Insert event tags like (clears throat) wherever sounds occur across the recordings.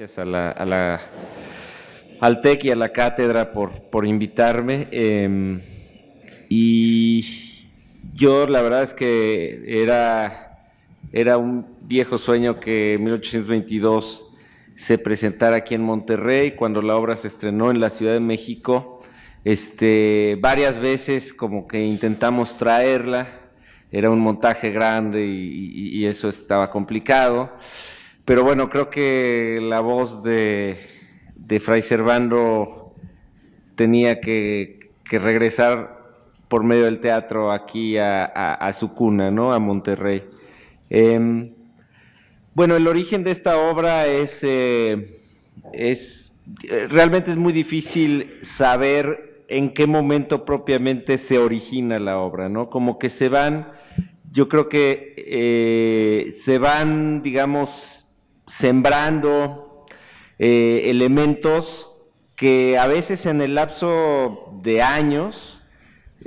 gracias a la, a al TEC y a la cátedra por, por invitarme. Em, y yo la verdad es que era, era un viejo sueño que en 1822 se presentara aquí en Monterrey, cuando la obra se estrenó en la Ciudad de México. Este, varias veces como que intentamos traerla, era un montaje grande y, y eso estaba complicado. Pero bueno, creo que la voz de, de Fray Servando tenía que, regresar por medio del teatro aquí a, su cuna, ¿no? A Monterrey. Em, bueno, el origen de esta obra es, eh, es realmente es muy difícil saber en qué momento propiamente se origina la obra, ¿no? Como que se van, yo creo que eh, se van, digamos, sembrando eh, elementos que a veces en el lapso de años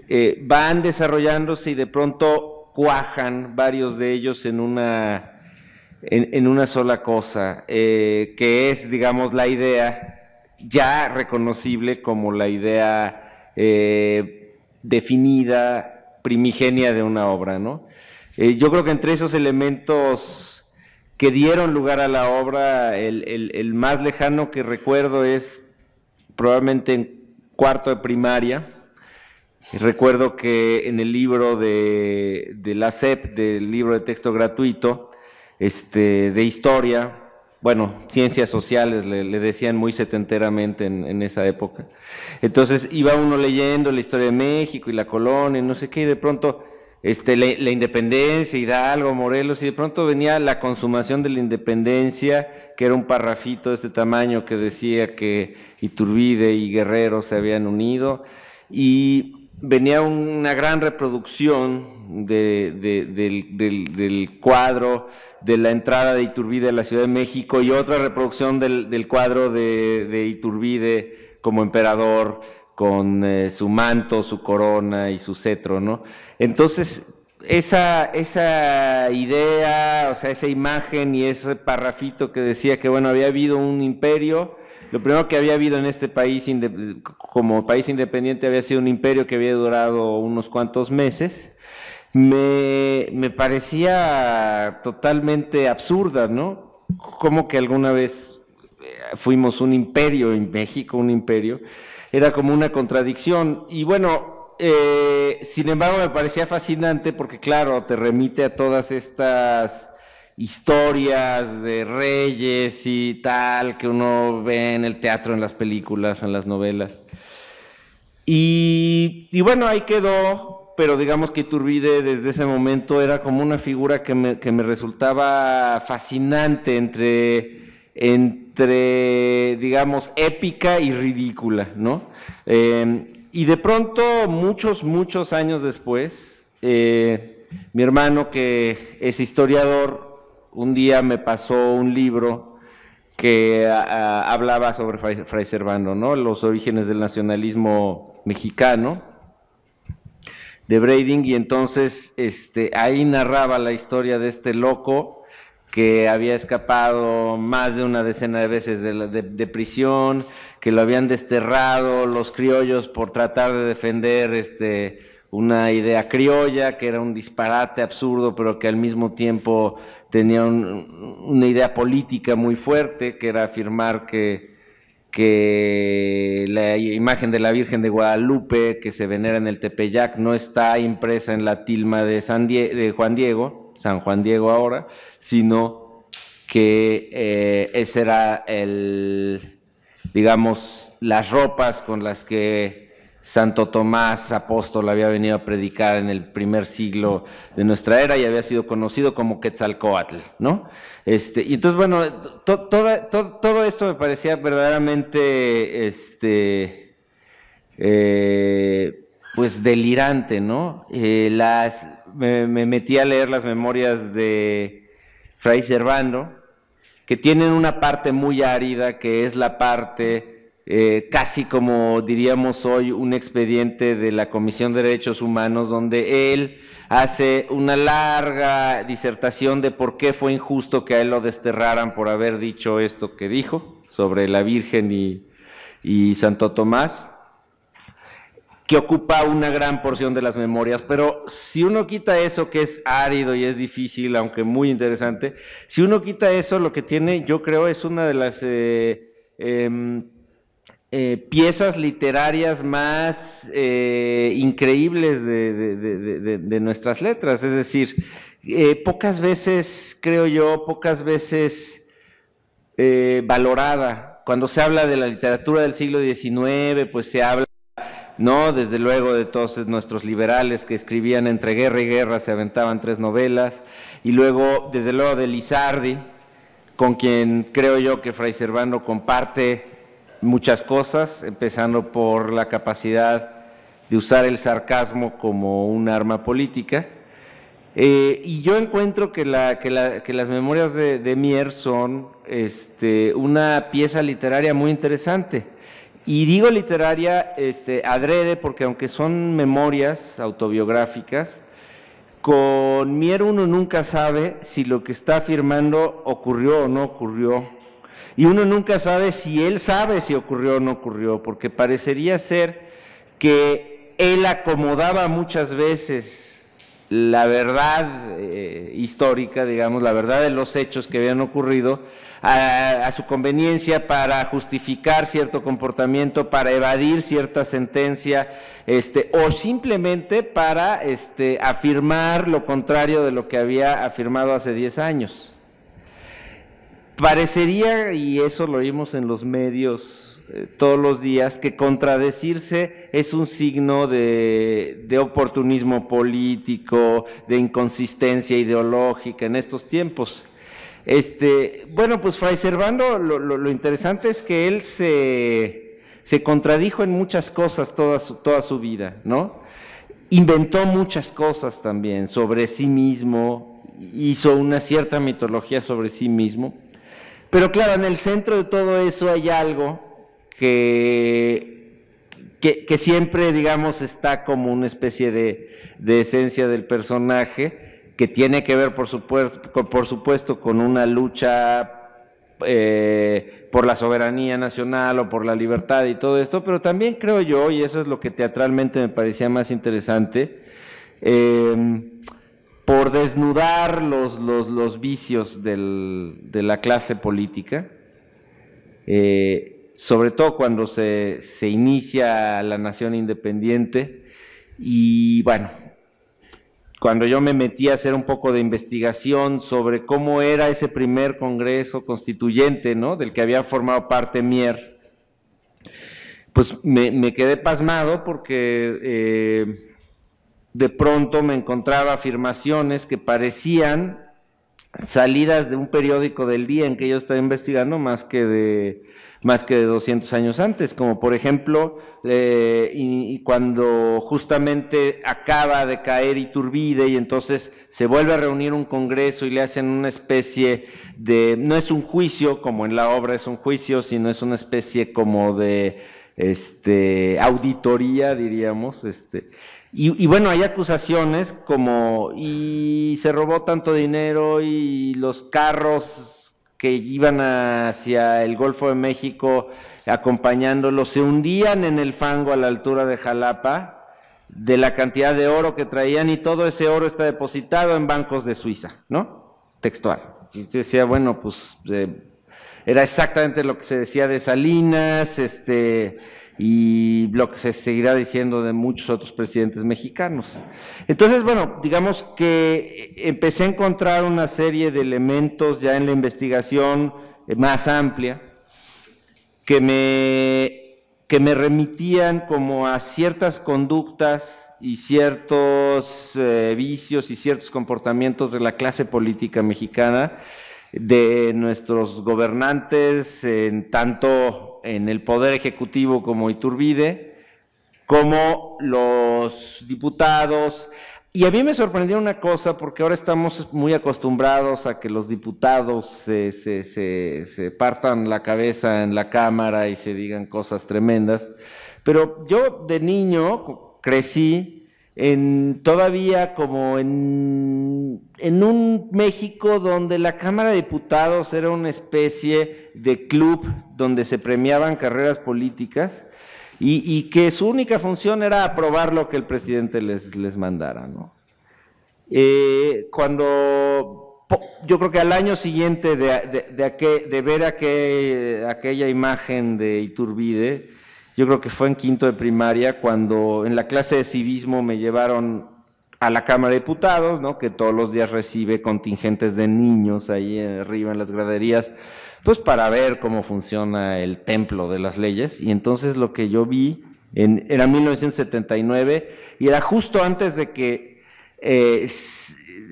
eh, van desarrollándose y de pronto cuajan varios de ellos en una, en, una sola cosa, eh, que es, digamos, la idea ya reconocible como la idea definida, primigenia de una obra, ¿no? yo creo que entre esos elementos que dieron lugar a la obra. El, más lejano que recuerdo es probablemente en cuarto de primaria. Recuerdo que en el libro de, la SEP, del libro de texto gratuito, este, de historia, bueno, ciencias sociales, le, decían muy setenteramente en, en, esa época. Entonces iba uno leyendo la historia de México y la colonia, no sé qué, y de pronto este, la, la, independencia, Hidalgo, Morelos, y de pronto venía la consumación de la independencia, que era un parrafito de este tamaño que decía que Iturbide y Guerrero se habían unido, y venía una gran reproducción de, del, cuadro de la entrada de Iturbide a la Ciudad de México y otra reproducción del, cuadro de, Iturbide como emperador con eh, su manto, su corona y su cetro, ¿no? Entonces, esa, esa idea, o sea, esa imagen y ese parrafito que decía que, bueno, había habido un imperio, lo primero que había habido en este país como país independiente había sido un imperio que había durado unos cuantos meses, me, me parecía totalmente absurda, ¿no? Como que alguna vez eh, fuimos un imperio en México, un imperio, era como una contradicción. Y bueno, eh, sin embargo, me parecía fascinante porque, claro, te remite a todas estas historias de reyes y tal que uno ve en el teatro, en las películas, en las novelas. Y, bueno, ahí quedó, pero digamos que Iturbide desde ese momento era como una figura que me, resultaba fascinante entre, entre, digamos, épica y ridícula, ¿no? Eh, y de pronto, muchos, muchos años después, eh, mi hermano, que es historiador, un día me pasó un libro que ah, ah, hablaba sobre Fray, ¿no? Los orígenes del nacionalismo mexicano de Brading, y entonces este, ahí narraba la historia de este loco que había escapado más de una decena de veces de, de prisión, que lo habían desterrado los criollos por tratar de defender este, una idea criolla, que era un disparate absurdo, pero que al mismo tiempo tenía una idea política muy fuerte, que era afirmar que, que la imagen de la Virgen de Guadalupe, que se venera en el Tepeyac, no está impresa en la tilma de, San Juan Diego, San Juan Diego ahora, sino que eh, ese era el digamos, las ropas con las que Santo Tomás apóstol había venido a predicar en el primer siglo de nuestra era y había sido conocido como Quetzalcoatl, ¿no? Este, y entonces, bueno, todo esto me parecía verdaderamente, este, eh, pues delirante, ¿no? Eh, las, me, me, metí a leer las memorias de Fray Servando, que tienen una parte muy árida, que es la parte eh, casi como diríamos hoy un expediente de la Comisión de Derechos Humanos, donde él hace una larga disertación de por qué fue injusto que a él lo desterraran por haber dicho esto que dijo sobre la Virgen y Santo Tomás que ocupa una gran porción de las memorias, pero si uno quita eso que es árido y es difícil, aunque muy interesante, si uno quita eso, lo que tiene, yo creo, es una de las eh, em, eh, piezas literarias más eh, increíbles de, de, nuestras letras. Es decir, pocas veces, creo yo, pocas veces valorada. Cuando se habla de la literatura del siglo XIX, pues se habla no, desde luego de todos nuestros liberales que escribían entre guerra y guerra, se aventaban tres novelas, y luego, desde luego, de Lizardi, con quien creo yo que Fray Servando comparte muchas cosas, empezando por la capacidad de usar el sarcasmo como un arma política. Eh, y yo encuentro que, las memorias de, Mier son este, una pieza literaria muy interesante y digo literaria este, adrede porque aunque son memorias autobiográficas, con Mier uno nunca sabe si lo que está afirmando ocurrió o no ocurrió. Y uno nunca sabe si él sabe si ocurrió o no ocurrió, porque parecería ser que él acomodaba muchas veces la verdad eh, histórica, digamos, la verdad de los hechos que habían ocurrido, a, su conveniencia para justificar cierto comportamiento, para evadir cierta sentencia, este, o simplemente para este, afirmar lo contrario de lo que había afirmado hace 10 años. Parecería, y eso lo vimos en los medios todos los días que contradecirse es un signo de, oportunismo político, de inconsistencia ideológica en estos tiempos. Este, bueno, pues Fray Servando, lo, interesante es que él se, contradijo en muchas cosas toda su, toda su vida, ¿no? Inventó muchas cosas también sobre sí mismo, hizo una cierta mitología sobre sí mismo, pero claro, en el centro de todo eso hay algo que, que, siempre, digamos, está como una especie de, esencia del personaje, que tiene que ver, por supuesto, por supuesto con una lucha eh, por la soberanía nacional o por la libertad y todo esto, pero también creo yo, y eso es lo que teatralmente me parecía más interesante, em, por desnudar los, los, vicios de la clase política. Eh, sobre todo cuando se, inicia la nación independiente. Y bueno, cuando yo me metí a hacer un poco de investigación sobre cómo era ese primer Congreso Constituyente, ¿no? Del que había formado parte Mier, pues me, quedé pasmado porque eh, de pronto me encontraba afirmaciones que parecían salidas de un periódico del día en que yo estaba investigando más que de más que de 200 años antes, como por ejemplo eh, y, cuando justamente acaba de caer Iturbide y entonces se vuelve a reunir un congreso y le hacen una especie de, no es un juicio como en la obra es un juicio, sino es una especie como de este, auditoría, diríamos, este, y, bueno, hay acusaciones como, y se robó tanto dinero y los carros que iban hacia el Golfo de México acompañándolos se hundían en el fango a la altura de Jalapa de la cantidad de oro que traían y todo ese oro está depositado en bancos de Suiza, ¿no? Textual. Y decía, bueno, pues eh, era exactamente lo que se decía de Salinas, este y lo que se seguirá diciendo de muchos otros presidentes mexicanos. Entonces, bueno, digamos que eh, empecé a encontrar una serie de elementos ya en la investigación eh, más amplia que me, que me remitían como a ciertas conductas y ciertos eh, vicios y ciertos comportamientos de la clase política mexicana de nuestros gobernantes en tanto en el Poder Ejecutivo como Iturbide, como los diputados. Y a mí me sorprendió una cosa, porque ahora estamos muy acostumbrados a que los diputados se, partan la cabeza en la Cámara y se digan cosas tremendas. Pero yo de niño crecí en, todavía como en, un México donde la Cámara de Diputados era una especie de club donde se premiaban carreras políticas y, que su única función era aprobar lo que el presidente les, les mandara. Eh, cuando yo creo que al año siguiente de, de, ver aquella imagen de Iturbide, yo creo que fue en quinto de primaria cuando en la clase de civismo me llevaron a la Cámara de Diputados, ¿no? que todos los días recibe contingentes de niños ahí arriba en las graderías, pues para ver cómo funciona el templo de las leyes. Y entonces lo que yo vi en, era 1979 y era justo antes de que eh,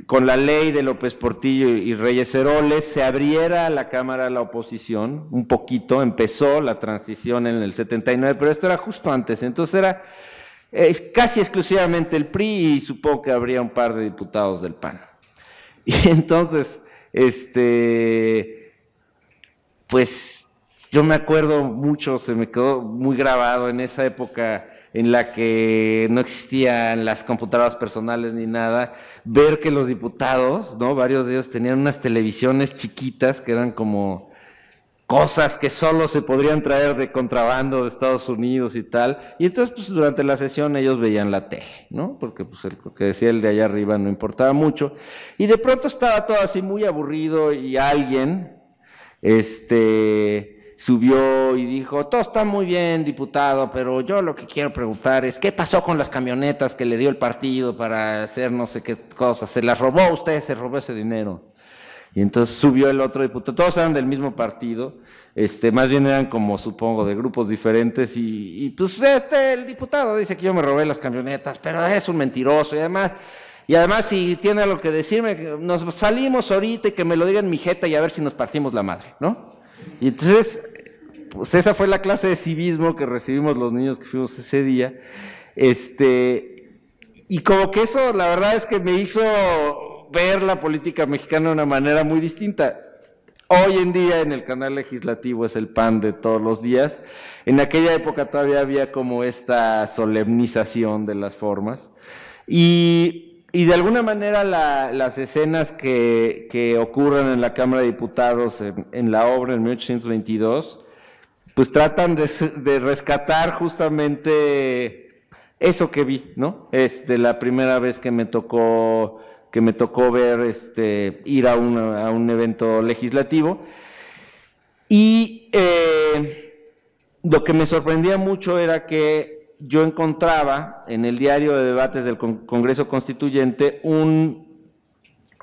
con la ley de López Portillo y Reyes Heroles se abriera la Cámara a la oposición un poquito, empezó la transición en el 79, pero esto era justo antes, entonces era casi exclusivamente el PRI y supongo que habría un par de diputados del PAN. (laughs) Y entonces, este, pues yo me acuerdo mucho, se me quedó muy grabado en esa época en la que no existían las computadoras personales ni nada, ver que los diputados, ¿no? Varios de ellos tenían unas televisiones chiquitas que eran como cosas que solo se podrían traer de contrabando de Estados Unidos y tal. Y entonces, pues durante la sesión ellos veían la tele, ¿no? Porque pues el, lo que decía el de allá arriba no importaba mucho. Y de pronto estaba todo así muy aburrido y alguien, este, subió y dijo, todo está muy bien, diputado, pero yo lo que quiero preguntar es, ¿qué pasó con las camionetas que le dio el partido para hacer no sé qué cosas? ¿Se las robó usted? ¿Se robó ese dinero? Y entonces subió el otro diputado, todos eran del mismo partido, este, más bien eran como supongo de grupos diferentes y, y pues este, el diputado dice que yo me robé las camionetas, pero es un mentiroso y además... Y además, si tiene algo que decirme, nos salimos ahorita y que me lo digan mi jeta y a ver si nos partimos la madre, ¿no? Y entonces, pues esa fue la clase de civismo que recibimos los niños que fuimos ese día. Este, y como que eso, la verdad es que me hizo ver la política mexicana de una manera muy distinta. Hoy en día en el canal legislativo es el pan de todos los días. En aquella época todavía había como esta solemnización de las formas. Y, de alguna manera las escenas que, ocurren en la Cámara de Diputados en la obra en 1822 pues tratan de, rescatar justamente eso que vi, ¿no? Es de la primera vez que me tocó, que me tocó ver, este, ir a, un evento legislativo. Y eh, lo que me sorprendía mucho era que yo encontraba en el diario de debates del Congreso Constituyente un,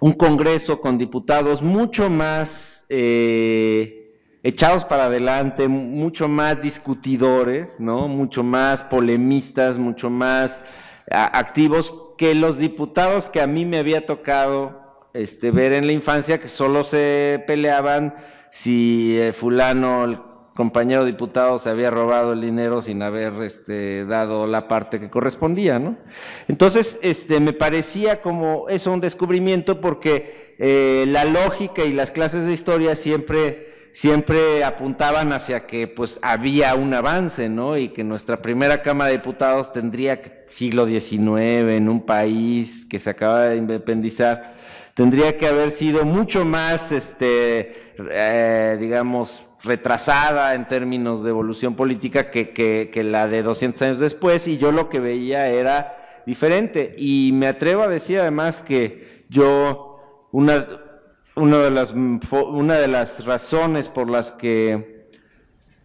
un, Congreso con diputados mucho más eh, echados para adelante, mucho más discutidores, ¿no? Mucho más polemistas, mucho más activos que los diputados que a mí me había tocado este, ver en la infancia, que solo se peleaban si eh, fulano, el compañero diputado, se había robado el dinero sin haber este, dado la parte que correspondía, ¿no? Entonces, este, me parecía como eso un descubrimiento porque eh, la lógica y las clases de historia siempre siempre apuntaban hacia que pues había un avance, ¿no? Y que nuestra primera Cámara de Diputados tendría siglo XIX en un país que se acaba de independizar, tendría que haber sido mucho más, este, eh, digamos, retrasada en términos de evolución política que, que la de 200 años después, y yo lo que veía era diferente. Y me atrevo a decir además que yo, una, una de las, mm, una de las razones por las que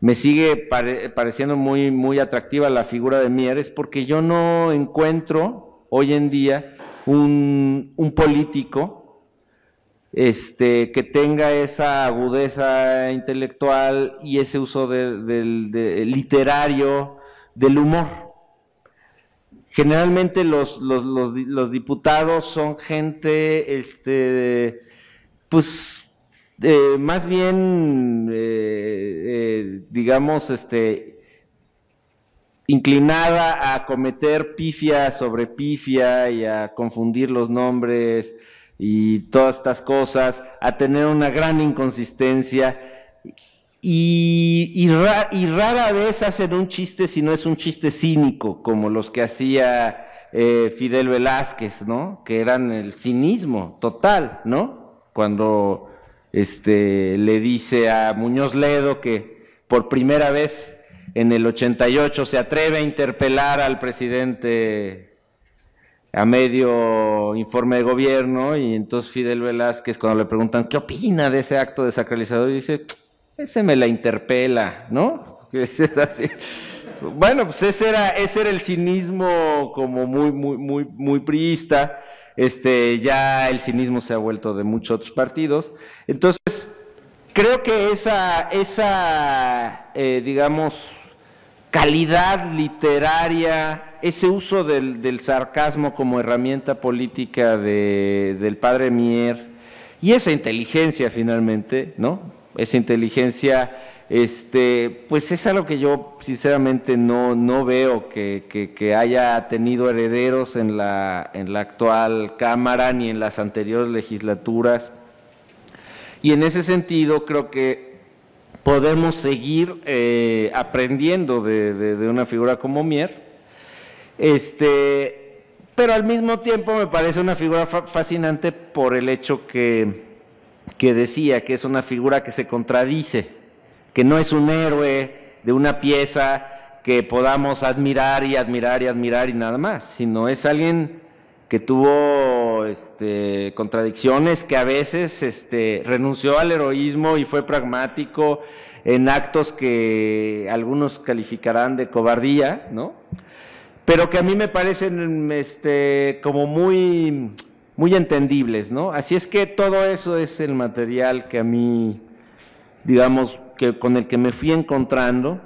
me sigue pareciendo muy, muy atractiva la figura de Mier es porque yo no encuentro hoy en día un, político este, que tenga esa agudeza intelectual y ese uso del literario del humor. Generalmente los, diputados son gente este, pues eh, más bien, eh, eh, digamos, este, inclinada a cometer pifia sobre pifia y a confundir los nombres y todas estas cosas, a tener una gran inconsistencia. Y, y, rara vez hacen un chiste si no es un chiste cínico, como los que hacía Fidel Velázquez, ¿no? Que eran el cinismo total, ¿no? cuando este, le dice a Muñoz Ledo que por primera vez en el 88 se atreve a interpelar al presidente a medio informe de gobierno y entonces Fidel Velázquez cuando le preguntan qué opina de ese acto desacralizador dice, ese me la interpela, ¿no? (laughs) Bueno, pues ese era, ese era el cinismo como muy, muy, muy, muy priista. Este, ya el cinismo se ha vuelto de muchos otros partidos. Entonces, creo que esa, esa eh, digamos, calidad literaria, ese uso del, sarcasmo como herramienta política de, del padre Mier y esa inteligencia finalmente, ¿no? esa inteligencia, este, pues es algo que yo sinceramente no, no veo que, haya tenido herederos en la, en la actual Cámara ni en las anteriores legislaturas. Y en ese sentido creo que podemos seguir eh, aprendiendo de, de una figura como Mier. Este, pero al mismo tiempo me parece una figura fascinante por el hecho que que decía que es una figura que se contradice, que no es un héroe de una pieza que podamos admirar y admirar y admirar y nada más, sino es alguien que tuvo este, contradicciones, que a veces este, renunció al heroísmo y fue pragmático en actos que algunos calificarán de cobardía, ¿no? Pero que a mí me parecen este, como muy muy entendibles, ¿no? Así es que todo eso es el material que a mí, digamos, que con el que me fui encontrando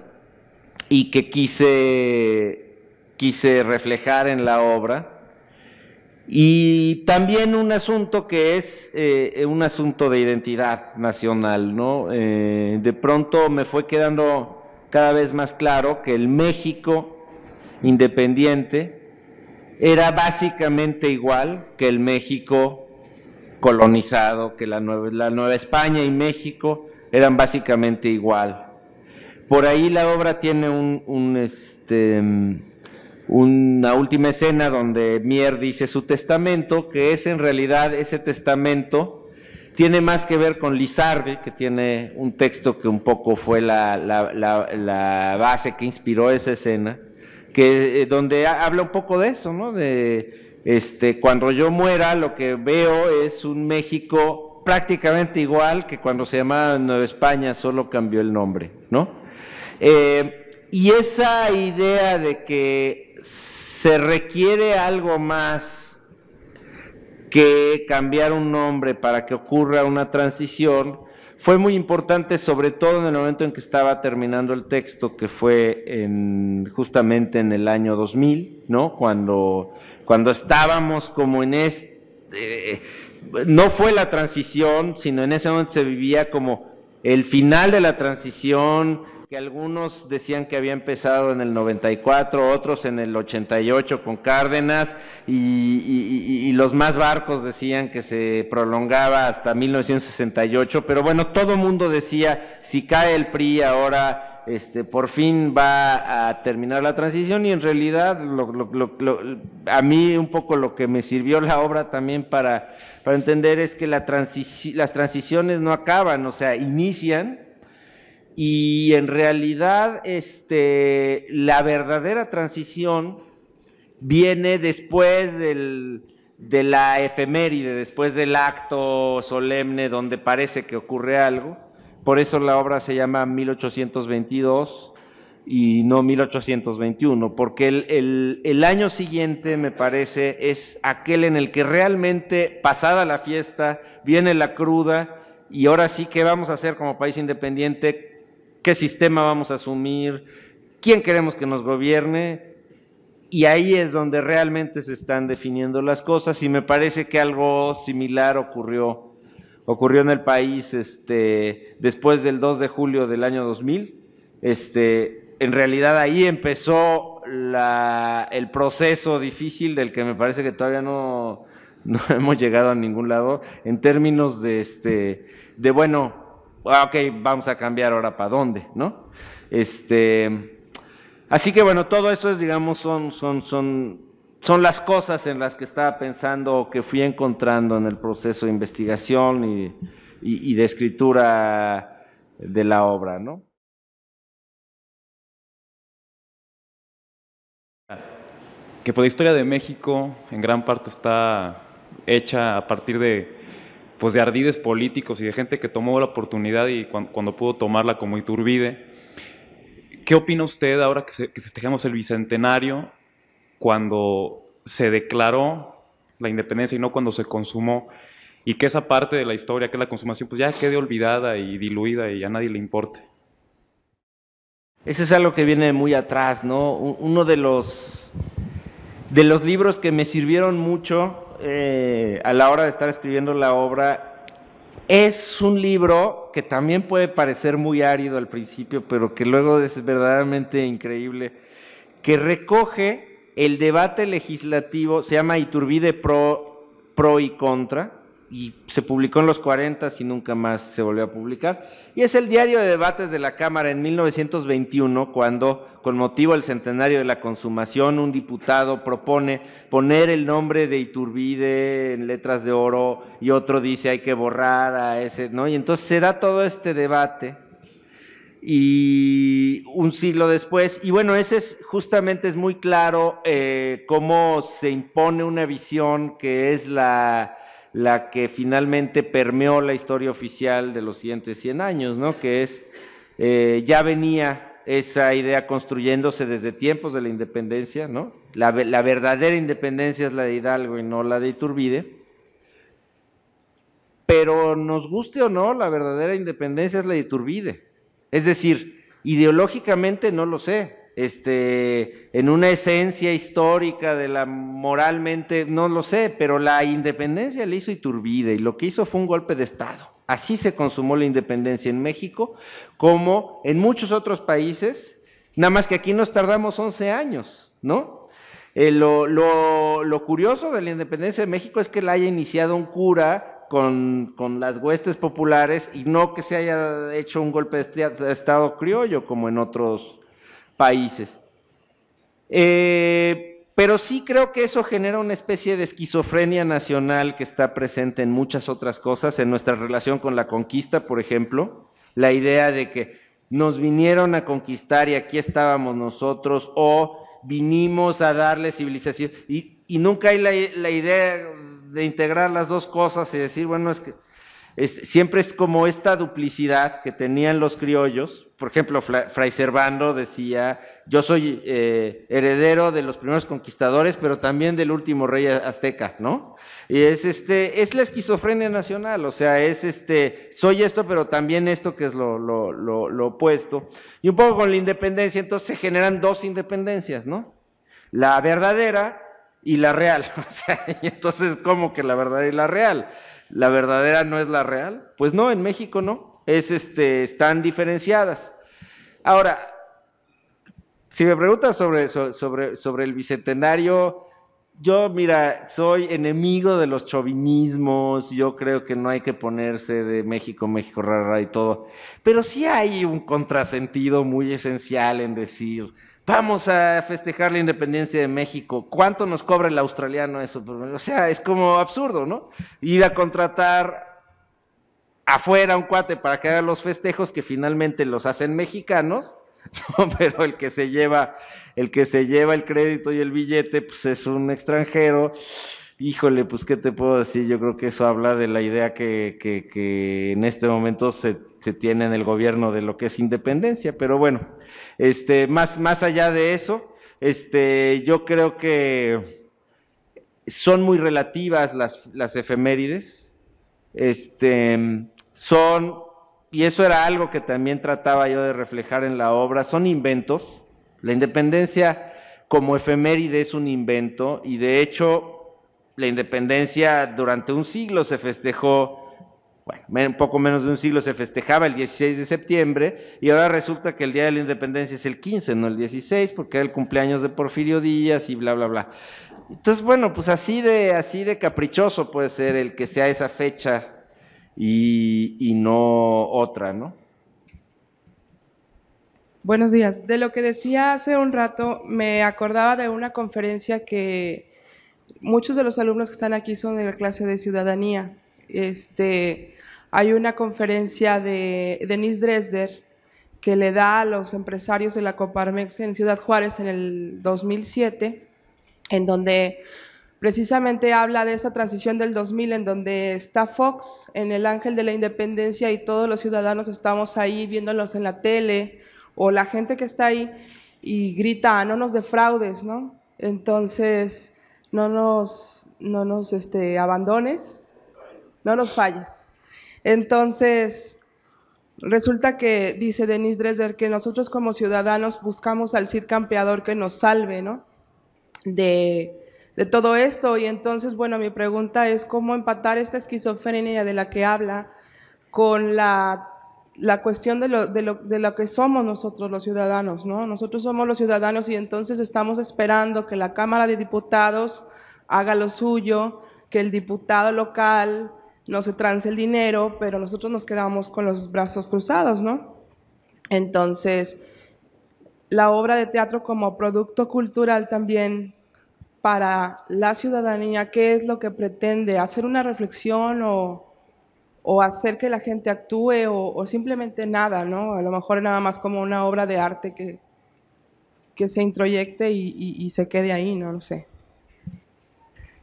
y que quise, quise reflejar en la obra. Y también un asunto que es eh, un asunto de identidad nacional, ¿no? Eh, de pronto me fue quedando cada vez más claro que el México independiente, era básicamente igual que el México colonizado, que la Nueva, la Nueva España y México eran básicamente igual. Por ahí la obra tiene un, este, una última escena donde Mier dice su testamento, que es en realidad ese testamento, tiene más que ver con Lizardi, que tiene un texto que un poco fue la, la base que inspiró esa escena, eh, donde habla un poco de eso, ¿no? De este, cuando yo muera, lo que veo es un México prácticamente igual que cuando se llamaba Nueva España, solo cambió el nombre, ¿no? Eh, y esa idea de que se requiere algo más que cambiar un nombre para que ocurra una transición, fue muy importante, sobre todo en el momento en que estaba terminando el texto, que fue en, justamente en el año 2000, ¿no? Cuando, cuando estábamos como en este... no fue la transición, sino en ese momento se vivía como el final de la transición, que algunos decían que había empezado en el 94, otros en el 88 con Cárdenas, y, los más barcos decían que se prolongaba hasta 1968, pero bueno, todo mundo decía, si cae el PRI ahora, este, por fin va a terminar la transición, y en realidad lo, a mí un poco lo que me sirvió la obra también para, para entender es que la las transiciones no acaban, o sea, inician y en realidad, este, la verdadera transición viene después de la efeméride, después del acto solemne donde parece que ocurre algo. Por eso la obra se llama 1822 y no 1821, porque el, el, año siguiente, me parece, es aquel en el que realmente, pasada la fiesta, viene la cruda, y ahora sí, ¿qué vamos a hacer como país independiente? qué sistema vamos a asumir, quién queremos que nos gobierne, y ahí es donde realmente se están definiendo las cosas y me parece que algo similar ocurrió ocurrió en el país este, después del 2 de julio del año 2000. Este, en realidad ahí empezó el proceso difícil del que me parece que todavía no, (laughs) hemos llegado a ningún lado en términos de, este, de bueno, Ah, ok, vamos a cambiar ahora para dónde, ¿no? Este, así que bueno, todo eso es, digamos, son, las cosas en las que estaba pensando o que fui encontrando en el proceso de investigación y, y de escritura de la obra, ¿no? Que por la historia de México en gran parte está hecha a partir de pues de ardides políticos y de gente que tomó la oportunidad y cuando, pudo tomarla como Iturbide. ¿Qué opina usted ahora que, festejamos el bicentenario cuando se declaró la independencia y no cuando se consumó? Y que esa parte de la historia, que es la consumación, pues ya quede olvidada y diluida y a nadie le importe. Ese es algo que viene muy atrás, ¿no? Uno de los, de los libros que me sirvieron mucho eh, a la hora de estar escribiendo la obra, es un libro que también puede parecer muy árido al principio, pero que luego es verdaderamente increíble, que recoge el debate legislativo, se llama Iturbide pro, pro y contra, y se publicó en los 40 y nunca más se volvió a publicar. Y es el diario de debates de la Cámara en 1921, cuando, con motivo del centenario de la consumación, un diputado propone poner el nombre de Iturbide en letras de oro y otro dice hay que borrar a ese, ¿no? Y entonces se da todo este debate y un siglo después. Y bueno, ese es justamente es muy claro eh, cómo se impone una visión que es la la que finalmente permeó la historia oficial de los siguientes 100 años, ¿no? Que es, eh, ya venía esa idea construyéndose desde tiempos de la independencia, ¿no? la verdadera independencia es la de Hidalgo y no la de Iturbide. Pero nos guste o no, la verdadera independencia es la de Iturbide. Es decir, ideológicamente no lo sé, este, en una esencia histórica de la moralmente, no lo sé, pero la independencia le hizo Iturbide y lo que hizo fue un golpe de Estado. Así se consumó la independencia en México, como en muchos otros países, nada más que aquí nos tardamos 11 años, ¿no? Eh, lo, curioso de la independencia de México es que la haya iniciado un cura con, con las huestes populares y no que se haya hecho un golpe de Estado criollo como en otros países. Eh, pero sí creo que eso genera una especie de esquizofrenia nacional que está presente en muchas otras cosas, en nuestra relación con la conquista, por ejemplo, la idea de que nos vinieron a conquistar y aquí estábamos nosotros, o vinimos a darle civilización, y, nunca hay la idea de integrar las dos cosas y decir, bueno, es que siempre es como esta duplicidad que tenían los criollos. Por ejemplo, Fray Servando decía, yo soy eh, heredero de los primeros conquistadores, pero también del último rey azteca, ¿no? Y es, este, es la esquizofrenia nacional, o sea, es este, soy esto, pero también esto que es lo opuesto. Y un poco con la independencia, entonces se generan dos independencias, ¿no? La verdadera y la real. (laughs) O sea, entonces, ¿cómo que la verdadera y la real? ¿La verdadera no es la real? Pues no, en México no. Es este, están diferenciadas. Ahora, si me preguntas sobre, sobre, sobre el bicentenario, yo, mira, soy enemigo de los chauvinismos, yo creo que no hay que ponerse de México, México rara y todo, pero sí hay un contrasentido muy esencial en decir, vamos a festejar la independencia de México, ¿cuánto nos cobra el australiano eso? Pues, o sea, es como absurdo, ¿no? Ir a contratar afuera un cuate para que haga los festejos que finalmente los hacen mexicanos, (laughs) pero el que se lleva, el que se lleva el crédito y el billete, pues es un extranjero. Híjole, pues qué te puedo decir, yo creo que eso habla de la idea que, que en este momento se se tiene en el gobierno de lo que es independencia, pero bueno, este, más, más allá de eso, este, yo creo que son muy relativas las, efemérides, este, son, y eso era algo que también trataba yo de reflejar en la obra, son inventos, la independencia como efeméride es un invento, y de hecho la independencia durante un siglo se festejó bueno, un poco menos de un siglo se festejaba el 16 de septiembre y ahora resulta que el Día de la Independencia es el 15, no el 16, porque era el cumpleaños de Porfirio Díaz y bla, bla, bla. Entonces, bueno, pues así de, así de caprichoso puede ser el que sea esa fecha y, y no otra, ¿no? Buenos días. De lo que decía hace un rato, me acordaba de una conferencia que muchos de los alumnos que están aquí son de la clase de ciudadanía. Este, hay una conferencia de Denise Dresder que le da a los empresarios de la Coparmex en Ciudad Juárez en el 2007, en donde precisamente habla de esa transición del 2000 en donde está Fox en el Ángel de la Independencia y todos los ciudadanos estamos ahí viéndolos en la tele o la gente que está ahí y grita, no nos defraudes, ¿no? Entonces, no nos, no nos este, abandones, no nos falles. Entonces, resulta que dice Denise Dresder que nosotros como ciudadanos buscamos al Cid campeador que nos salve, ¿no? De, todo esto. Y entonces, bueno, mi pregunta es cómo empatar esta esquizofrenia de la que habla con la, cuestión de lo, de lo, que somos nosotros los ciudadanos, ¿no? Nosotros somos los ciudadanos y entonces estamos esperando que la Cámara de Diputados haga lo suyo, que el diputado local no se trance el dinero, pero nosotros nos quedamos con los brazos cruzados, ¿no? Entonces, la obra de teatro como producto cultural también para la ciudadanía, ¿qué es lo que pretende? ¿Hacer una reflexión o, hacer que la gente actúe o, simplemente nada, ¿no? A lo mejor nada más como una obra de arte que, que se introyecte y, se quede ahí, no lo sé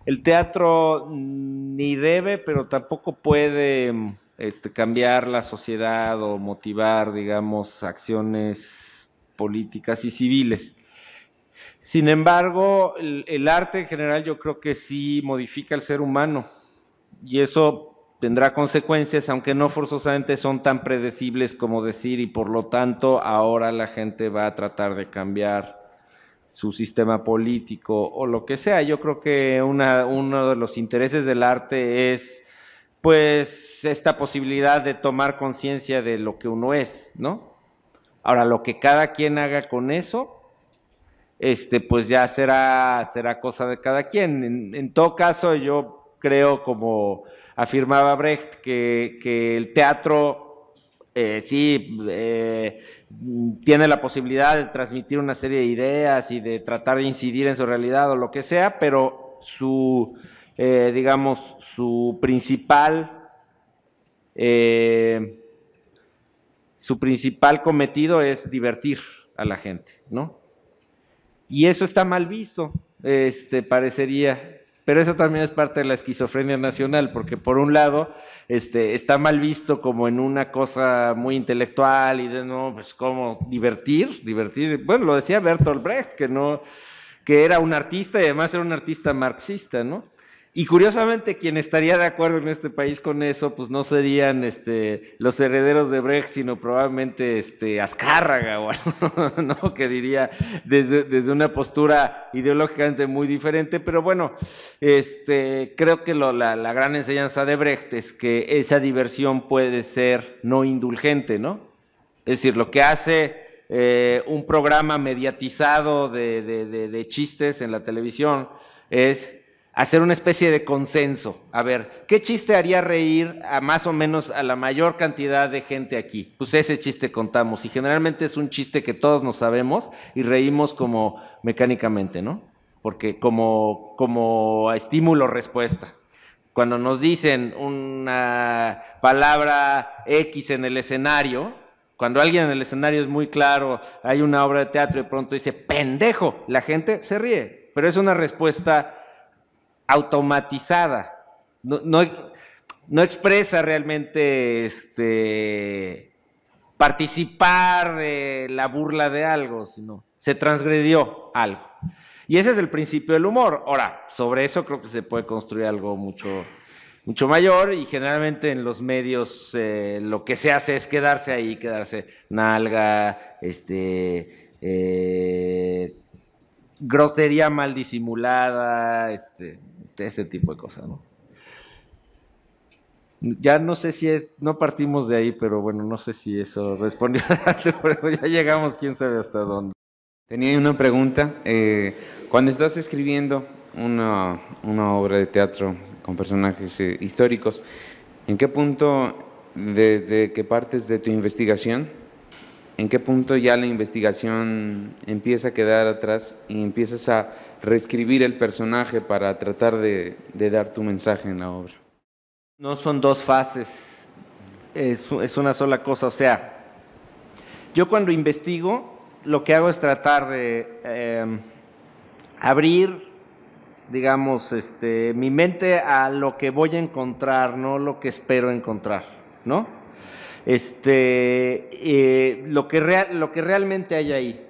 el teatro mm, ni debe, pero tampoco puede mm, este, cambiar la sociedad o motivar, digamos, acciones políticas y civiles. Sin embargo, el, arte en general yo creo que sí modifica al ser humano y eso tendrá consecuencias, aunque no forzosamente son tan predecibles como decir y por lo tanto ahora la gente va a tratar de cambiar su sistema político o lo que sea. Yo creo que una, uno de los intereses del arte es pues esta posibilidad de tomar conciencia de lo que uno es, ¿no? Ahora, lo que cada quien haga con eso, este, pues ya será, será cosa de cada quien. En, todo caso, yo creo, como afirmaba Brecht, que, que el teatro eh, sí eh, tiene la posibilidad de transmitir una serie de ideas y de tratar de incidir en su realidad o lo que sea, pero su, eh, digamos, su principal, su principal cometido es divertir a la gente, ¿no? Y eso está mal visto, este, parecería, pero eso también es parte de la esquizofrenia nacional, porque por un lado este, está mal visto como en una cosa muy intelectual y de no, pues cómo divertir, divertir. Bueno, lo decía Bertolt Brecht, que no que era un artista y además era un artista marxista, ¿no? Y curiosamente, quien estaría de acuerdo en este país con eso, pues no serían este, los herederos de Brecht, sino probablemente este, Azcárraga o algo, (laughs) ¿no? Que diría desde, una postura ideológicamente muy diferente. Pero bueno, este, creo que la, gran enseñanza de Brecht es que esa diversión puede ser no indulgente, ¿no? Es decir, lo que hace eh, un programa mediatizado de, de chistes en la televisión es hacer una especie de consenso. A ver, ¿qué chiste haría reír a más o menos a la mayor cantidad de gente aquí? Pues ese chiste contamos y generalmente es un chiste que todos nos sabemos y reímos como mecánicamente, ¿no? Porque como, como estímulo-respuesta. Cuando nos dicen una palabra X en el escenario, cuando alguien en el escenario es muy claro, hay una obra de teatro y pronto dice, pendejo, la gente se ríe, pero es una respuesta automatizada. No, no, expresa realmente este, participar de la burla de algo, sino se transgredió algo. Y ese es el principio del humor. Ahora, sobre eso creo que se puede construir algo mucho, mucho mayor y generalmente en los medios eh, lo que se hace es quedarse ahí, quedarse nalga, este, eh, grosería mal disimulada, este, ese tipo de cosas, ¿no? Ya no sé si es, no partimos de ahí, pero bueno, no sé si eso respondió, (laughs) pero ya llegamos quién sabe hasta dónde. Tenía una pregunta. Eh, cuando estás escribiendo una, una, obra de teatro con personajes eh, históricos, ¿en qué punto, desde que partes de tu investigación, en qué punto ya la investigación empieza a quedar atrás y empiezas a reescribir el personaje para tratar de, dar tu mensaje en la obra. No son dos fases, es, una sola cosa. O sea, yo cuando investigo, lo que hago es tratar de em, abrir, digamos, este, mi mente a lo que voy a encontrar, no lo que espero encontrar, ¿no? este, eh, lo, que real, lo que realmente hay ahí.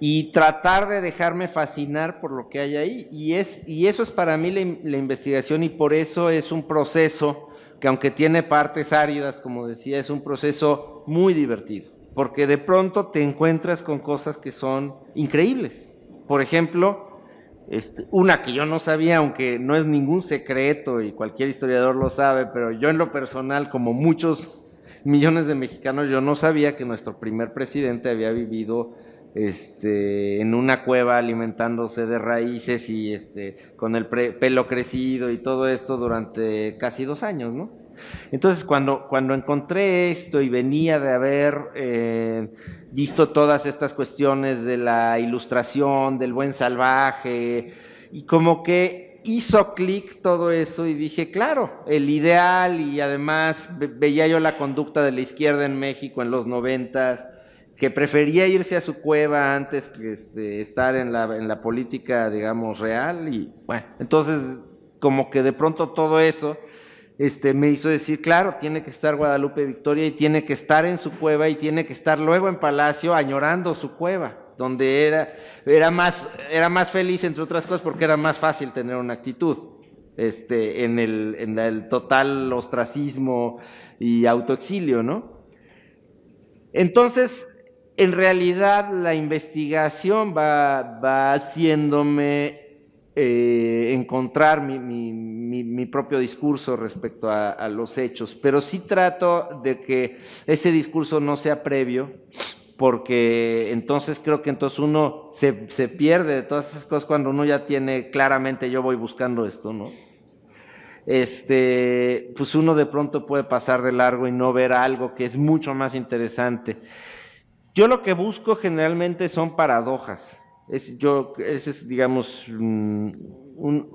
Y tratar de dejarme fascinar por lo que hay ahí. Y, es, y eso es para mí la, investigación y por eso es un proceso que aunque tiene partes áridas, como decía, es un proceso muy divertido, porque de pronto te encuentras con cosas que son increíbles. Por ejemplo, este, una que yo no sabía, aunque no es ningún secreto y cualquier historiador lo sabe, pero yo en lo personal, como muchos millones de mexicanos, yo no sabía que nuestro primer presidente había vivido este, en una cueva alimentándose de raíces y este, con el pelo crecido y todo esto durante casi dos años, ¿no? Entonces, cuando, cuando encontré esto y venía de haber eh, visto todas estas cuestiones de la ilustración, del buen salvaje, y como que hizo clic todo eso y dije, claro, el ideal y además veía yo la conducta de la izquierda en México en los noventas, que prefería irse a su cueva antes que este, estar en la, en la política, digamos, real. Y bueno, entonces como que de pronto todo eso este, me hizo decir, claro, tiene que estar Guadalupe Victoria y tiene que estar en su cueva y tiene que estar luego en Palacio añorando su cueva donde era, era, más, era más feliz, entre otras cosas, porque era más fácil tener una actitud. Este, en, el, total ostracismo y autoexilio, ¿no? Entonces, en realidad la investigación va, haciéndome eh, encontrar mi, propio discurso respecto a, a, los hechos, pero sí trato de que ese discurso no sea previo, porque entonces creo que entonces uno se, pierde de todas esas cosas cuando uno ya tiene claramente yo voy buscando esto, ¿no? Este, pues uno de pronto puede pasar de largo y no ver algo que es mucho más interesante. Yo lo que busco generalmente son paradojas. Es, yo, ese es, digamos, mm, mm,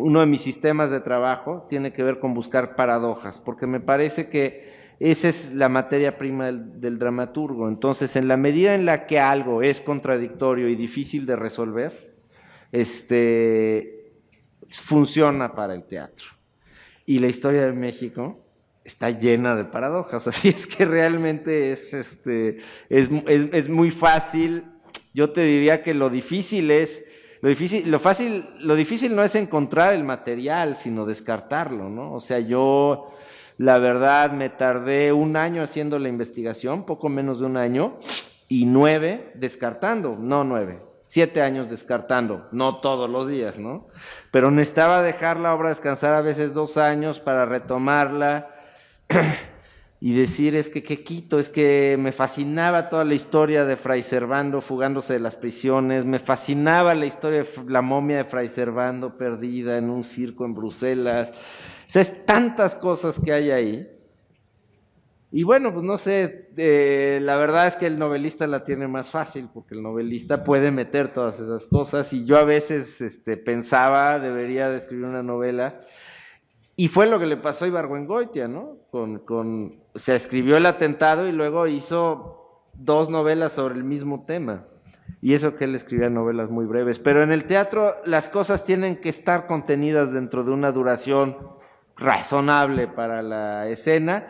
uno de mis sistemas de trabajo tiene que ver con buscar paradojas, porque me parece que esa es la materia prima del, dramaturgo. Entonces, en la medida en la que algo es contradictorio y difícil de resolver, este, funciona para el teatro. Y la historia de México está llena de paradojas, (laughs) así es que realmente es, este, es, muy fácil. Yo te diría que lo difícil es lo difícil, lo fácil, lo difícil no es encontrar el material, sino descartarlo, ¿no? O sea, yo la verdad, me tardé un año haciendo la investigación, poco menos de un año, y nueve descartando, no nueve, siete años descartando, no todos los días, ¿no? Pero necesitaba dejar la obra descansar a veces dos años para retomarla. (clears throat) y decir es que qué quito, es que me fascinaba toda la historia de Fray Servando fugándose de las prisiones, me fascinaba la historia de la momia de Fray Servando perdida en un circo en Bruselas. O sea, es tantas cosas que hay ahí. Y bueno, pues no sé, eh, la verdad es que el novelista la tiene más fácil, porque el novelista puede meter todas esas cosas, y yo a veces este, pensaba, debería de escribir una novela, y fue lo que le pasó a Ibargüengoitia, ¿no? Con, con se escribió el atentado y luego hizo dos novelas sobre el mismo tema. Y eso que él escribía novelas muy breves. Pero en el teatro las cosas tienen que estar contenidas dentro de una duración razonable para la escena.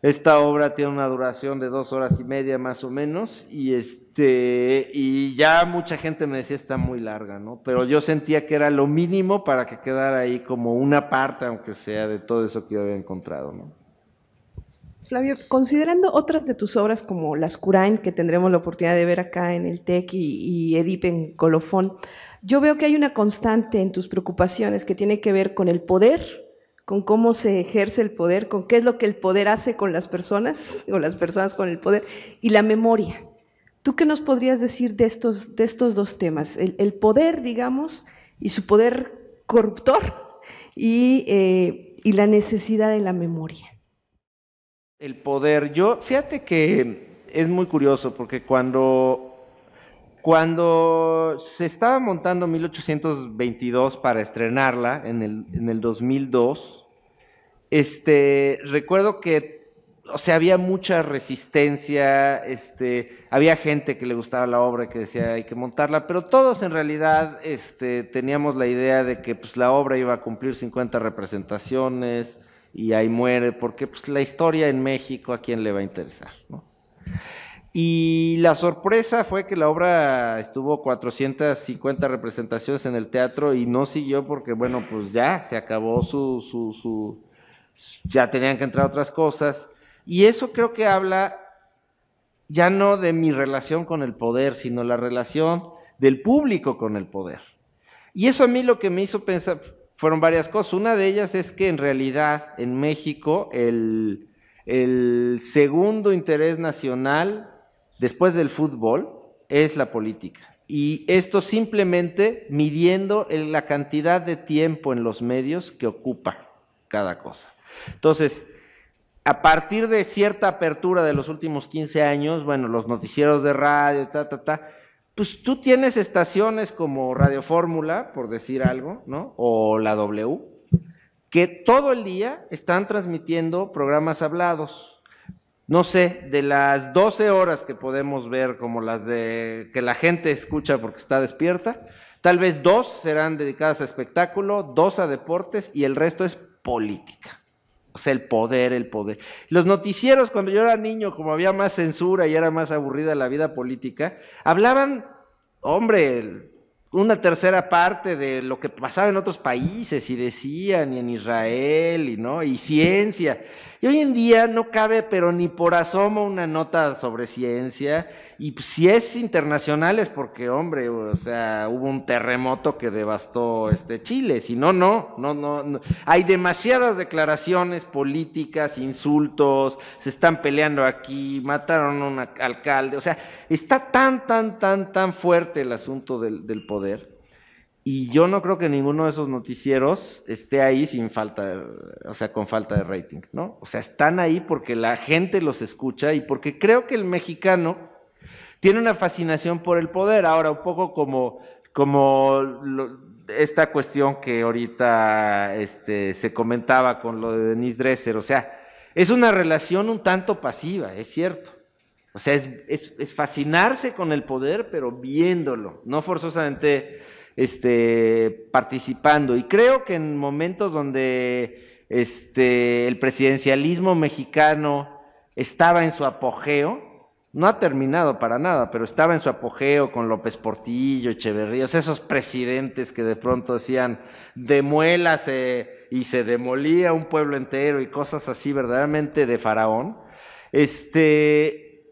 Esta obra tiene una duración de dos horas y media más o menos y este y ya mucha gente me decía está muy larga, ¿no? Pero yo sentía que era lo mínimo para que quedara ahí como una parte, aunque sea de todo eso que yo había encontrado, ¿no? Flavio, considerando otras de tus obras como Las Curain, que tendremos la oportunidad de ver acá en el TEC y, y en Colofón, yo veo que hay una constante en tus preocupaciones que tiene que ver con el poder, con cómo se ejerce el poder, con qué es lo que el poder hace con las personas, (laughs) o las personas con el poder, y la memoria. ¿Tú qué nos podrías decir de estos, de estos dos temas? El, poder, digamos, y su poder corruptor, y eh, la necesidad de la memoria. El poder. Yo, fíjate que es muy curioso porque cuando, cuando se estaba montando 1822 para estrenarla en el, 2002, este, recuerdo que, o sea, había mucha resistencia, este, había gente que le gustaba la obra y que decía hay que montarla, pero todos en realidad este, teníamos la idea de que pues, la obra iba a cumplir 50 representaciones, y ahí muere, porque pues, la historia en México a quién le va a interesar. ¿no? Y la sorpresa fue que la obra estuvo 450 representaciones en el teatro y no siguió porque, bueno, pues ya se acabó su, su ya tenían que entrar otras cosas. Y eso creo que habla ya no de mi relación con el poder, sino la relación del público con el poder. Y eso a mí lo que me hizo pensar, fueron varias cosas. Una de ellas es que en realidad en México el, segundo interés nacional después del fútbol es la política. Y esto simplemente midiendo la cantidad de tiempo en los medios que ocupa cada cosa. Entonces, a partir de cierta apertura de los últimos 15 años, bueno, los noticieros de radio, ta, ta, ta, pues tú tienes estaciones como Radio Fórmula, por decir algo, ¿no? O la W, que todo el día están transmitiendo programas hablados. No sé, de las 12 horas que podemos ver, como las de que la gente escucha porque está despierta, tal vez dos serán dedicadas a espectáculo, dos a deportes y el resto es política. O sea, el poder, el poder. Los noticieros, cuando yo era niño, como había más censura y era más aburrida la vida política, hablaban, hombre, una tercera parte de lo que pasaba en otros países y decían, y en Israel, y no, y ciencia. Y hoy en día no cabe, pero ni por asomo, una nota sobre ciencia. Y pues, si es internacional es porque, hombre, o sea, hubo un terremoto que devastó este Chile. Si no, no, no, no. Hay demasiadas declaraciones políticas, insultos, se están peleando aquí, mataron a un alcalde. O sea, está tan, tan, tan, tan fuerte el asunto del, del poder y yo no creo que ninguno de esos noticieros esté ahí sin falta, o sea, con falta de rating, ¿no? O sea, están ahí porque la gente los escucha y porque creo que el mexicano tiene una fascinación por el poder. Ahora, un poco como, como esta cuestión que ahorita este, se comentaba con lo de Denise Dresser, o sea, es una relación un tanto pasiva, es cierto. O sea, es fascinarse con el poder, pero viéndolo, no forzosamente este, participando. Y creo que en momentos donde este, el presidencialismo mexicano estaba en su apogeo, no ha terminado para nada, pero estaba en su apogeo con López Portillo, Echeverría, esos presidentes que de pronto decían demuélase eh, y se demolía un pueblo entero y cosas así verdaderamente de faraón. Este,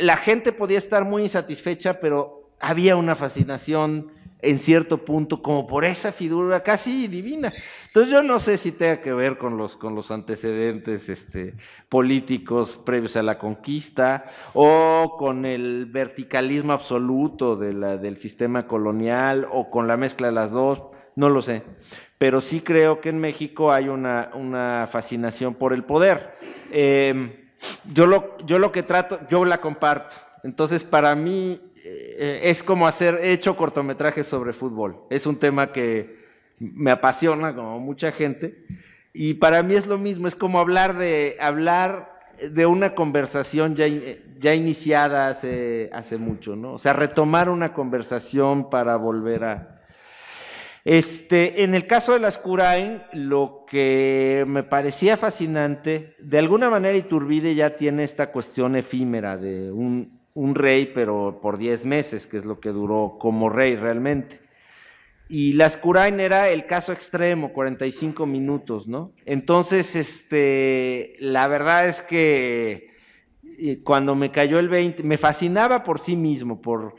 la gente podía estar muy insatisfecha, pero había una fascinación en cierto punto como por esa figura casi divina. Entonces yo no sé si tenga que ver con los, con los antecedentes este, políticos previos a la conquista o con el verticalismo absoluto de del sistema colonial o con la mezcla de las dos, no lo sé. Pero sí creo que en México hay una, una fascinación por el poder. Em, yo, lo, yo lo que trato, yo la comparto. Entonces para mí eh, es como hacer, he hecho cortometrajes sobre fútbol. Es un tema que me apasiona, como mucha gente. Y para mí es lo mismo, es como hablar de, hablar de una conversación ya, ya iniciada hace, hace mucho, ¿no? O sea, retomar una conversación para volver a... Este, en el caso de las Curain, lo que me parecía fascinante, de alguna manera Iturbide ya tiene esta cuestión efímera de un, un rey, pero por 10 meses, que es lo que duró como rey realmente. Y las Kurain era el caso extremo, 45 minutos, ¿no? Entonces, este, la verdad es que cuando me cayó el 20, me fascinaba por sí mismo, por,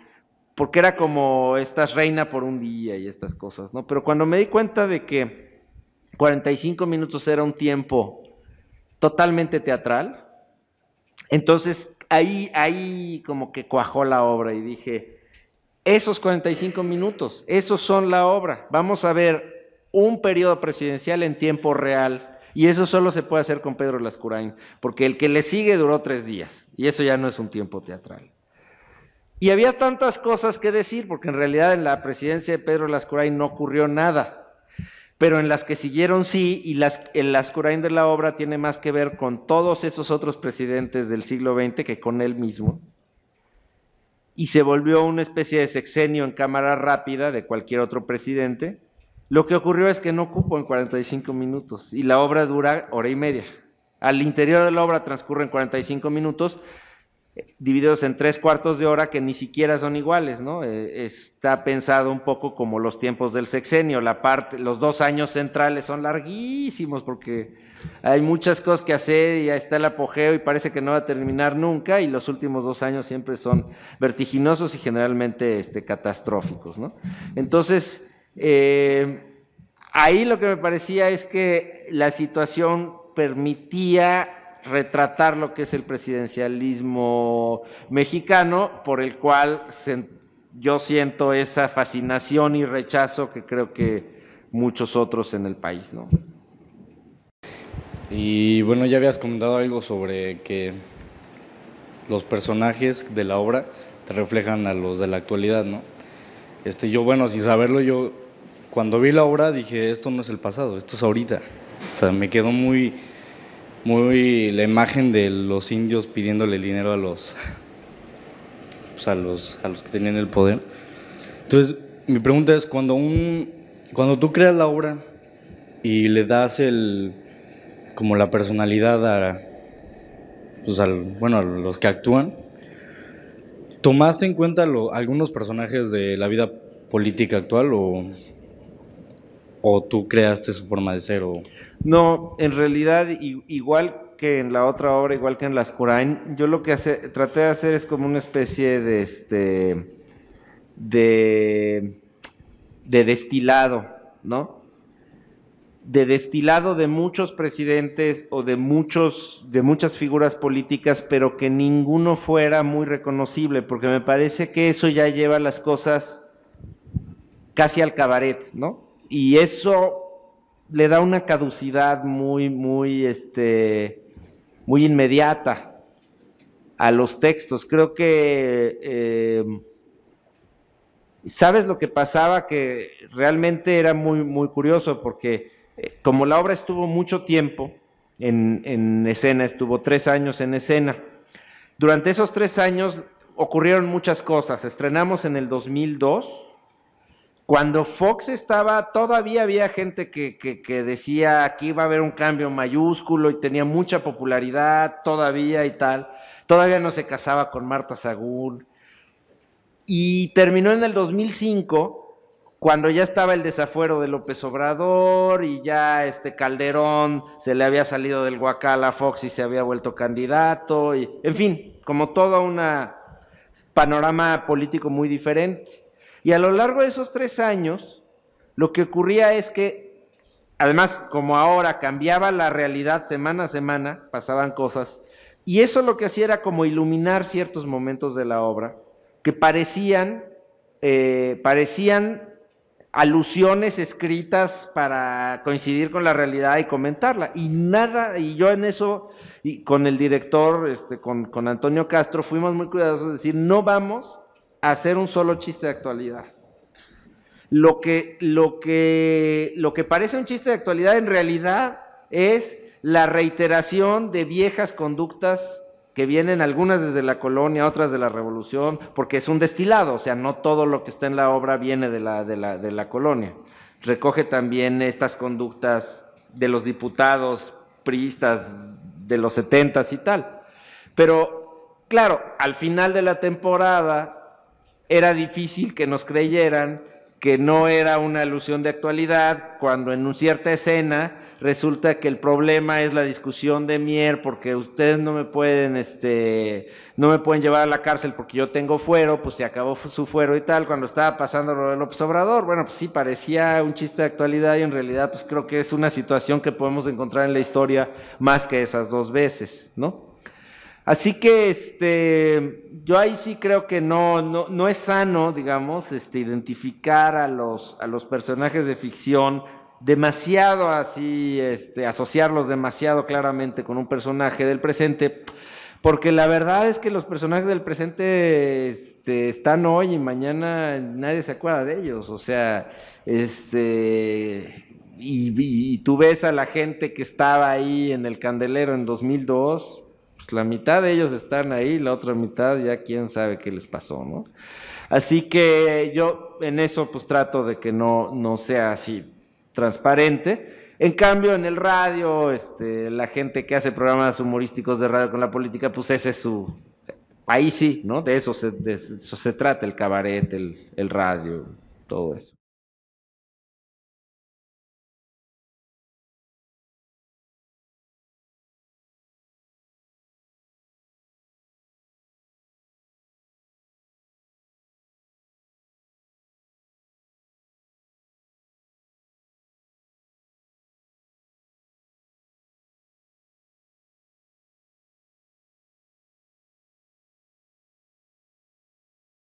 porque era como estás reina por un día y estas cosas, ¿no? Pero cuando me di cuenta de que 45 minutos era un tiempo totalmente teatral, entonces ahí, como que cuajó la obra y dije, esos 45 minutos, esos son la obra. Vamos a ver un periodo presidencial en tiempo real. Y eso solo se puede hacer con Pedro Lascurain, porque el que le sigue duró tres días, y eso ya no es un tiempo teatral. Y había tantas cosas que decir, porque en realidad en la presidencia de Pedro Lascurain no ocurrió nada pero en las que siguieron sí, y las, el las de la obra tiene más que ver con todos esos otros presidentes del siglo XX que con él mismo, y se volvió una especie de sexenio en cámara rápida de cualquier otro presidente. Lo que ocurrió es que no cupo en 45 minutos y la obra dura hora y media. Al interior de la obra transcurren 45 minutos, divididos en tres cuartos de hora que ni siquiera son iguales, ¿no? Eh, está pensado un poco como los tiempos del sexenio, la parte, los dos años centrales son larguísimos porque hay muchas cosas que hacer y ahí está el apogeo y parece que no va a terminar nunca y los últimos dos años siempre son vertiginosos y generalmente este, catastróficos, ¿no? Entonces, eh, ahí lo que me parecía es que la situación permitía retratar lo que es el presidencialismo mexicano, por el cual yo siento esa fascinación y rechazo que creo que muchos otros en el país. ¿no? Y bueno, ya habías comentado algo sobre que los personajes de la obra te reflejan a los de la actualidad, ¿no? Este, yo, bueno, sin saberlo, yo cuando vi la obra dije, esto no es el pasado, esto es ahorita. O sea, me quedó muy muy la imagen de los indios pidiéndole dinero a los, pues, a los, a los que tenían el poder. Entonces, mi pregunta es, cuando, un, cuando tú creas la obra y le das el, como la personalidad a, pues al, bueno, a los que actúan, ¿tomaste en cuenta algunos personajes de la vida política actual o o tú creaste su forma de ser? No, en realidad igual que en la otra obra, igual que en las Curain, yo lo que hace, traté de hacer es como una especie de este de, de destilado, ¿no? de destilado de muchos presidentes o de muchos de muchas figuras políticas, pero que ninguno fuera muy reconocible, porque me parece que eso ya lleva las cosas casi al cabaret, ¿no? y eso le da una caducidad muy, muy, este, muy inmediata a los textos. Creo que, em, ¿sabes lo que pasaba? Que realmente era muy, muy curioso porque eh, como la obra estuvo mucho tiempo en, en escena, estuvo tres años en escena, durante esos tres años ocurrieron muchas cosas. Estrenamos en el 2002 cuando Fox estaba, todavía había gente que, que decía aquí va a haber un cambio mayúsculo y tenía mucha popularidad todavía y tal. Todavía no se casaba con Marta Sagún. Y terminó en el 2005 cuando ya estaba el desafuero de López Obrador y ya este Calderón se le había salido del Huacal a Fox y se había vuelto candidato, y, en fin, como todo un panorama político muy diferente. Y a lo largo de esos tres años, lo que ocurría es que, además, como ahora cambiaba la realidad semana a semana, pasaban cosas, y eso lo que hacía era como iluminar ciertos momentos de la obra que parecían, eh, parecían alusiones escritas para coincidir con la realidad y comentarla. Y nada, y yo en eso, y con el director, este, con, con Antonio Castro, fuimos muy cuidadosos de decir, no vamos hacer un solo chiste de actualidad. Lo que, lo que, lo que parece un chiste de actualidad en realidad es la reiteración de viejas conductas que vienen algunas desde la colonia, otras de la revolución, porque es un destilado, o sea, no todo lo que está en la obra viene de la, de la, de la colonia. Recoge también estas conductas de los diputados priistas de los setentas y tal. Pero, claro, al final de la temporada, era difícil que nos creyeran que no era una alusión de actualidad, cuando en cierta escena resulta que el problema es la discusión de Mier, porque ustedes no me pueden, este, no me pueden llevar a la cárcel porque yo tengo fuero, pues se acabó su fuero y tal, cuando estaba pasando lo de López bueno, pues sí, parecía un chiste de actualidad y en realidad pues creo que es una situación que podemos encontrar en la historia más que esas dos veces, ¿no? Así que este, yo ahí sí creo que no, es sano, digamos, este, identificar a los, personajes de ficción demasiado así, este, asociarlos demasiado claramente con un personaje del presente, porque la verdad es que los personajes del presente este, están hoy y mañana nadie se acuerda de ellos, o sea, este, y tú ves a la gente que estaba ahí en el candelero en 2002 pues, la mitad de ellos están ahí, la otra mitad ya quién sabe qué les pasó, ¿no? Así que yo en eso pues trato de que no, no sea así transparente. En cambio, en el radio, este, la gente que hace programas humorísticos de radio con la política, pues ese es su... Ahí sí, ¿no? De eso se, eso se trata el cabaret, el, el radio, todo eso.